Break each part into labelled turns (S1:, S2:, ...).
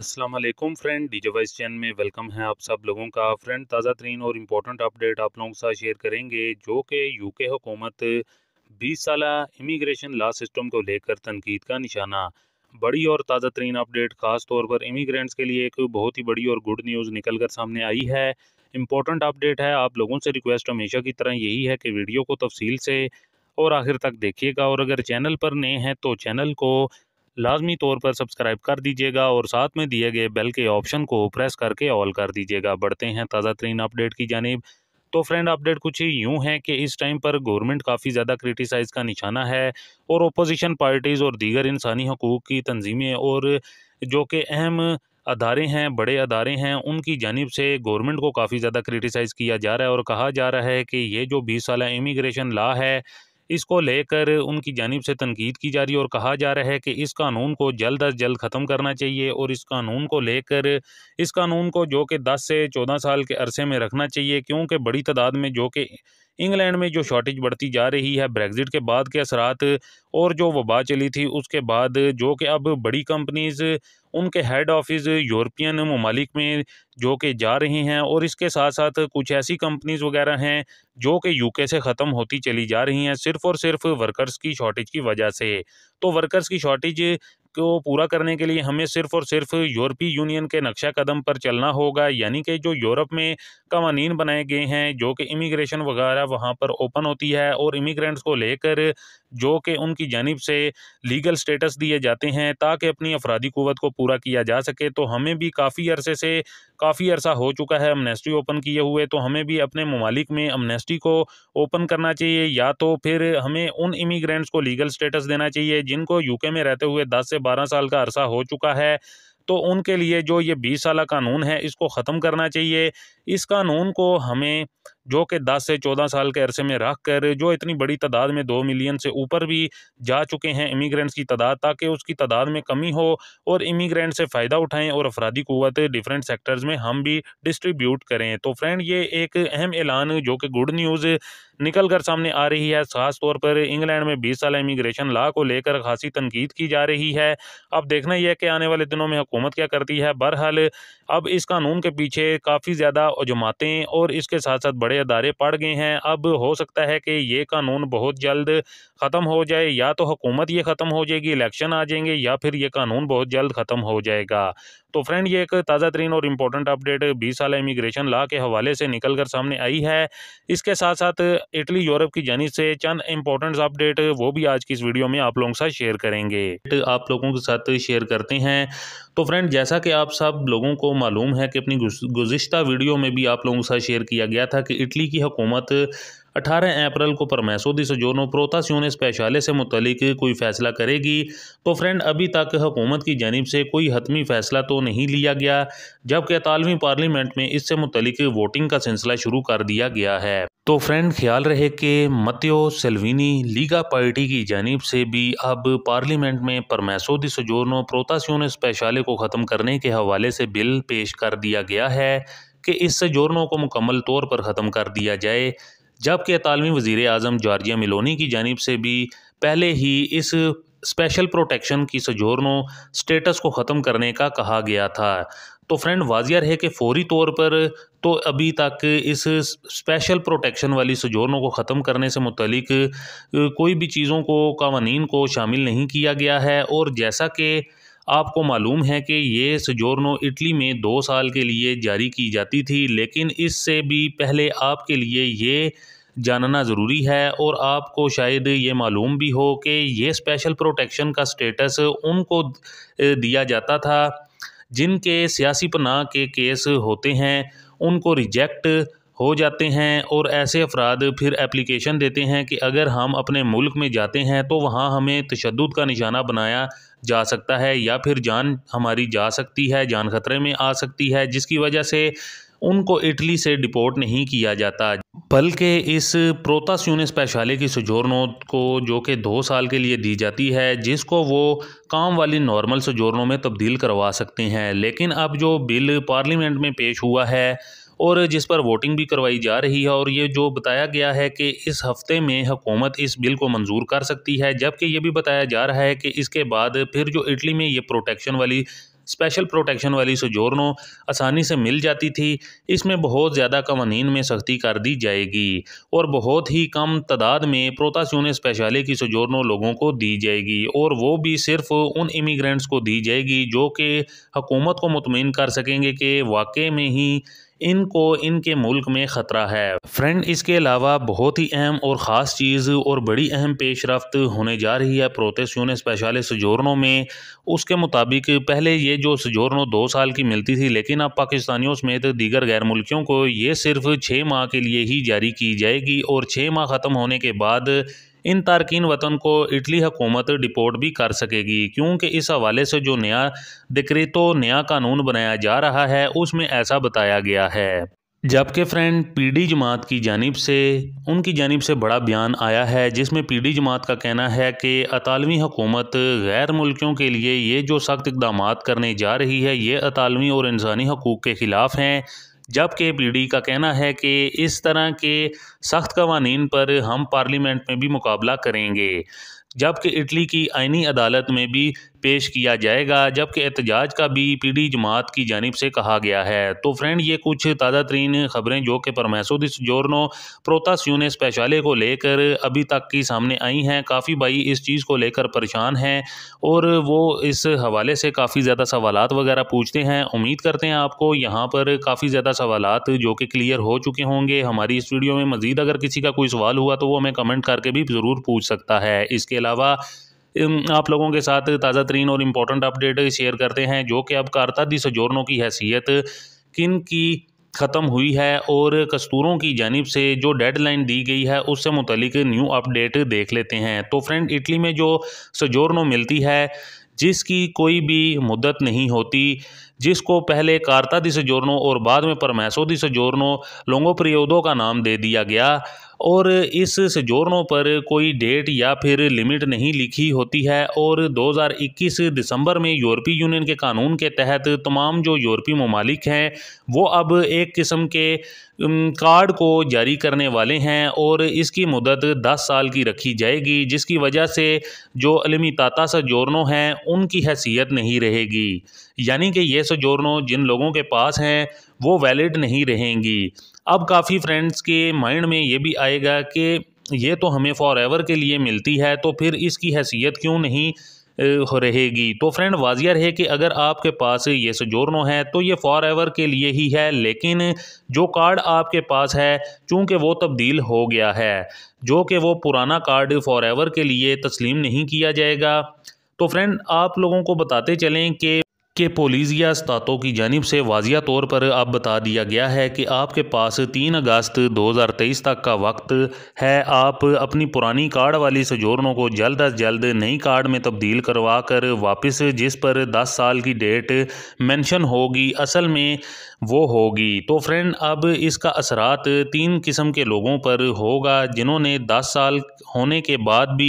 S1: Aslam friend डी जे voice चैन में वेलकम है आप सब लोगों का फ्रेंड ताज़ा तरीन और इम्पोर्टेंट अपडेट आप लोगों के साथ शेयर करेंगे जो कि यूके हुकूमत बीस साल इमीग्रेशन लॉ सिस्टम को लेकर तनकीद का निशाना बड़ी और ताज़ा तरीन अपडेट ख़ास तौर पर इमीग्रेंट्स के लिए एक बहुत ही बड़ी और गुड न्यूज़ निकल कर सामने आई है इम्पोर्टेंट अपडेट है आप लोगों से रिक्वेस्ट हमेशा की तरह यही है कि वीडियो को तफसील से और आखिर तक देखिएगा और अगर चैनल पर नए हैं तो चैनल को लाजमी तौर पर सब्सक्राइब कर दीजिएगा और साथ में दिए गए बेल के ऑप्शन को प्रेस करके ऑल कर दीजिएगा बढ़ते हैं ताज़ा तरीन अपडेट की जानब तो फ्रेंड अपडेट कुछ यूँ है कि इस टाइम पर गवर्नमेंट काफ़ी ज़्यादा क्रिटिसाइज़ का निशाना है और अपोजिशन पार्टीज़ और दीगर इंसानी हकूक़ की तनजीमें और जो कि अहम अदारे हैं बड़े अदारे हैं उनकी जानब से गवर्नमेंट को काफ़ी ज़्यादा क्रिटिसाइज़ किया जा रहा है और कहा जा रहा है कि ये जो बीस साल इमिग्रेशन ला है इसको लेकर उनकी जानब से तनकीद की जा रही है और कहा जा रहा है कि इस कानून को जल्द अज जल्द ख़त्म करना चाहिए और इस कानून को लेकर इस कानून को जो कि दस से चौदह साल के अरसे में रखना चाहिए क्योंकि बड़ी तादाद में जो कि इंग्लैंड में जो शॉर्टेज बढ़ती जा रही है ब्रेग्ज़िट के बाद के असरात और जो वबा चली थी उसके बाद जो कि अब बड़ी कंपनीज़ उनके हेड ऑफिस यूरोपियन ममालिक में जो कि जा रहे हैं और इसके साथ साथ कुछ ऐसी कंपनीज़ वगैरह हैं जो कि यूके से ख़त्म होती चली जा रही हैं सिर्फ़ और सिर्फ वर्कर्स की शॉर्टेज की वजह से तो वर्कर्स की शॉर्टेज को पूरा करने के लिए हमें सिर्फ और सिर्फ यूरोपीय यूनियन के नक्शा कदम पर चलना होगा यानी कि जो यूरोप में कवानी बनाए गए हैं जो कि इमिग्रेशन वगैरह वहाँ पर ओपन होती है और इमिग्रेंट्स को लेकर जो कि उनकी जानब से लीगल स्टेटस दिए जाते हैं ताकि अपनी अफराधी क़ुत को पूरा किया जा सके तो हमें भी काफ़ी अरसे से काफ़ी अर्सा हो चुका है अमनेस्टी ओपन किए हुए तो हमें भी अपने ममालिक में अमनेस्टी को ओपन करना चाहिए या तो फिर हमें उन इमिग्रेंट्स को लीगल स्टेटस देना चाहिए जिनको यूके में रहते हुए दस से बारह साल का अर्सा हो चुका है तो उनके लिए जो ये बीस साल कानून है इसको ख़त्म करना चाहिए इस कानून को हमें जो कि 10 से 14 साल के अरसे में रख कर जो इतनी बड़ी तादाद में दो मिलियन से ऊपर भी जा चुके हैं इमीग्रेंट्स की तादाद ताकि उसकी तादाद में कमी हो और इमीग्रेंट से फ़ायदा उठाएँ और अफराधी क़वत डिफरेंट सेक्टर्स में हम भी डिस्ट्रीब्यूट करें तो फ्रेंड ये एक अहम ऐलान जो कि गुड न्यूज़ निकल कर सामने आ रही है ख़ास तौर पर इंग्लैंड में 20 साल इमीग्रेशन ला को लेकर खासी तनकीद की जा रही है अब देखना यह है कि आने वाले दिनों में हुकूमत क्या करती है बहरहाल अब इस कानून के पीछे काफ़ी ज़्यादा जमातें और इसके साथ साथ बड़े अदारे पड़ गए हैं अब हो सकता है कि ये कानून बहुत जल्द ख़त्म हो जाए या तो हुकूमत ये ख़त्म हो जाएगी इलेक्शन आ जाएंगे या फिर ये कानून बहुत जल्द ख़त्म हो जाएगा तो फ्रेंड ये एक ताज़ा तरीन और इम्पोर्टेंट अपडेट बीस साल इमिग्रेशन ला के हवाले से निकल कर सामने आई है इसके साथ साथ इटली यूरोप की जानी से चंद इम्पोर्टेंट अपडेट वो भी आज की इस वीडियो में आप लोगों के साथ शेयर करेंगे आप लोगों के साथ शेयर करते हैं तो फ्रेंड जैसा कि आप सब लोगों को मालूम है कि अपनी गुजशत वीडियो में भी आप लोगों के साथ शेयर किया गया था कि इटली की हुकूमत अठारह अप्रैल को परमैसोदी सजोनो प्रोतासियोन इस से मुतलिक कोई फ़ैसला करेगी तो फ्रेंड अभी तक हुकूमत की जानब से कोई हतमी फ़ैसला तो नहीं लिया गया जबकि अतालवी पार्लियामेंट में इससे मुतलिक वोटिंग का सिलसिला शुरू कर दिया गया है तो फ्रेंड ख्याल रहे कि मत्यो सेल्विनी लीगा पार्टी की जानब से भी अब पार्लियामेंट में परमैसोदी सजोनो प्रोतासियोन पैशाले को ख़त्म करने के हवाले से बिल पेश कर दिया गया है कि इस जोरनों को मुकम्मल तौर पर ख़त्म कर दिया जाए जबकि तालमी वज़ी अजम जॉर्जिया मिलोनी की जानब से भी पहले ही इस स्पेशल प्रोटेक्शन की सजोरनों स्टेटस को ख़त्म करने का कहा गया था तो फ्रेंड वाजिया है कि फौरी तौर पर तो अभी तक इस स्पेशल प्रोटेक्शन वाली सजोरनों को ख़त्म करने से मुतलिक कोई भी चीज़ों को कवानीन को शामिल नहीं किया गया है और जैसा कि आपको मालूम है कि ये सजोरनो इटली में दो साल के लिए जारी की जाती थी लेकिन इससे भी पहले आपके लिए ये जानना ज़रूरी है और आपको शायद ये मालूम भी हो कि ये स्पेशल प्रोटेक्शन का स्टेटस उनको दिया जाता था जिनके सियासी पनाह के केस होते हैं उनको रिजेक्ट हो जाते हैं और ऐसे अफराद फिर एप्लीकेशन देते हैं कि अगर हम अपने मुल्क में जाते हैं तो वहाँ हमें तशद का निशाना बनाया जा सकता है या फिर जान हमारी जा सकती है जान खतरे में आ सकती है जिसकी वजह से उनको इटली से डिपोर्ट नहीं किया जाता बल्कि इस प्रोतास्यून स्पेशाले की सुजोरनों को जो कि दो साल के लिए दी जाती है जिसको वो काम वाली नॉर्मल सजोरनों में तब्दील करवा सकते हैं लेकिन अब जो बिल पार्लियामेंट में पेश हुआ है और जिस पर वोटिंग भी करवाई जा रही है और ये जो बताया गया है कि इस हफ्ते में हुकूमत इस बिल को मंजूर कर सकती है जबकि ये भी बताया जा रहा है कि इसके बाद फिर जो इटली में ये प्रोटेक्शन वाली स्पेशल प्रोटेक्शन वाली सजोरनों आसानी से मिल जाती थी इसमें बहुत ज़्यादा कवानीन में सख्ती कर दी जाएगी और बहुत ही कम तादाद में प्रोतास्यून स्पेशाले की सुजोरनो लोगों को दी जाएगी और वो भी सिर्फ़ उन इमिग्रेंट्स को दी जाएगी जो कि हकूमत को मुतमिन कर सकेंगे कि वाकई में ही इनको इनके मुल्क में ख़तरा है फ्रेंड इसके अलावा बहुत ही अहम और ख़ास चीज़ और बड़ी अहम पेश रफ्त होने जा रही है प्रोतेस यून स्पेशल सजोरनों में उसके मुताबिक पहले ये जो सजोरनों दो साल की मिलती थी लेकिन अब पाकिस्तानियों समेत दीगर गैर मुल्कियों को ये सिर्फ छः माह के लिए ही जारी की जाएगी और छः माह ख़त्म होने के बाद इन तारकिन वतन को इटली हकूमत डिपोर्ट भी कर सकेगी क्योंकि इस हवाले से जो नया डिक्रेतो नया कानून बनाया जा रहा है उसमें ऐसा बताया गया है जबकि फ्रेंड पीडी जमात की जानब से उनकी जानब से बड़ा बयान आया है जिसमें पीडी जमात का कहना है कि अतालवी हुकूमत गैर मुल्कियों के लिए ये जो सख्त इकदाम करने जा रही है ये अतालवी और इंसानी हकूक़ के ख़िलाफ़ हैं जबकि डी का कहना है कि इस तरह के सख्त कवानीन पर हम पार्लियामेंट में भी मुकाबला करेंगे जबकि इटली की आइनी अदालत में भी पेश किया जाएगा जबकि एहतजाज का भी पी डी जमात की जानब से कहा गया है तो फ्रेंड ये कुछ ताज़ा तरीन ख़बरें जो कि परमेसुद जोरनो प्रोतास्यून स्पेशाले को लेकर अभी तक की सामने आई हैं काफ़ी भाई इस चीज़ को लेकर परेशान हैं और वो इस हवाले से काफ़ी ज़्यादा सवाल वगैरह पूछते हैं उम्मीद करते हैं आपको यहाँ पर काफ़ी ज़्यादा सवाल जो कि क्लियर हो चुके होंगे हमारी इस वीडियो में मज़ीद अगर किसी का कोई सवाल हुआ तो वो हमें कमेंट करके भी ज़रूर पूछ सकता है इसके अलावा आप लोगों के साथ ताज़ा तरीन और इम्पोर्टेंट अपडेट शेयर करते हैं जो कि अब कारता दी सजोरनों की हैसियत किन की ख़त्म हुई है और कस्तूरों की जानब से जो डेडलाइन दी गई है उससे मुतलिक न्यू अपडेट देख लेते हैं तो फ्रेंड इटली में जो सजोरनो मिलती है जिसकी कोई भी मुद्दत नहीं होती जिसको पहले कार्तादि जोरनो और बाद में परमैसोदि जोरनो लोंगो प्रियोदो का नाम दे दिया गया और इस जोड़नों पर कोई डेट या फिर लिमिट नहीं लिखी होती है और 2021 दिसंबर में यूरोपीय यूनियन के कानून के तहत तमाम जो यूरोपीय ममालिक हैं वो अब एक किस्म के कार्ड को जारी करने वाले हैं और इसकी मुदत 10 साल की रखी जाएगी जिसकी वजह से जो अलमी ताता जोड़नों हैं उनकी हैसियत नहीं रहेगी यानी कि ये पैसे जोर्नो जिन लोगों के पास हैं वो वैलिड नहीं रहेंगी अब काफ़ी फ्रेंड्स के माइंड में ये भी आएगा कि ये तो हमें फॉर एवर के लिए मिलती है तो फिर इसकी हैसियत क्यों नहीं हो रहेगी तो फ्रेंड वाजिया रहे कि अगर आपके पास ये सजोरनो है तो ये फॉर एवर के लिए ही है लेकिन जो कार्ड आपके पास है चूंकि वो तब्दील हो गया है जो कि वो पुराना कार्ड फॉर एवर के लिए तस्लीम नहीं किया जाएगा तो फ्रेंड आप लोगों को बताते चलें कि के पोलिजिया स्तातों की जानब से वाजिया तौर पर अब बता दिया गया है कि आपके पास तीन अगस्त 2023 तक का वक्त है आप अपनी पुरानी कार्ड वाली सजोरनों को जल्द अज जल्द नई कार्ड में तब्दील करवा कर वापस जिस पर 10 साल की डेट मेंशन होगी असल में वो होगी तो फ्रेंड अब इसका असरात तीन किस्म के लोगों पर होगा जिन्होंने दस साल होने के बाद भी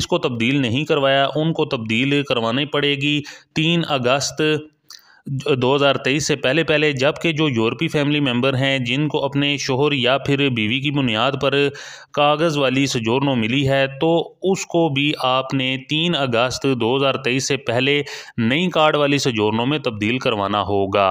S1: इसको तब्दील नहीं करवाया उनको तब्दील करवानी पड़ेगी तीन अगस्त दो हज़ार तेईस से पहले पहले जबकि जो यूरोपी फैमिली मेम्बर हैं जिनको अपने शोहर या फिर बीवी की बुनियाद पर कागज़ वाली सजोरनो मिली है तो उसको भी आपने तीन अगस्त दो हज़ार तेईस से पहले नई कार्ड वाली सजोरनों में तब्दील करवाना होगा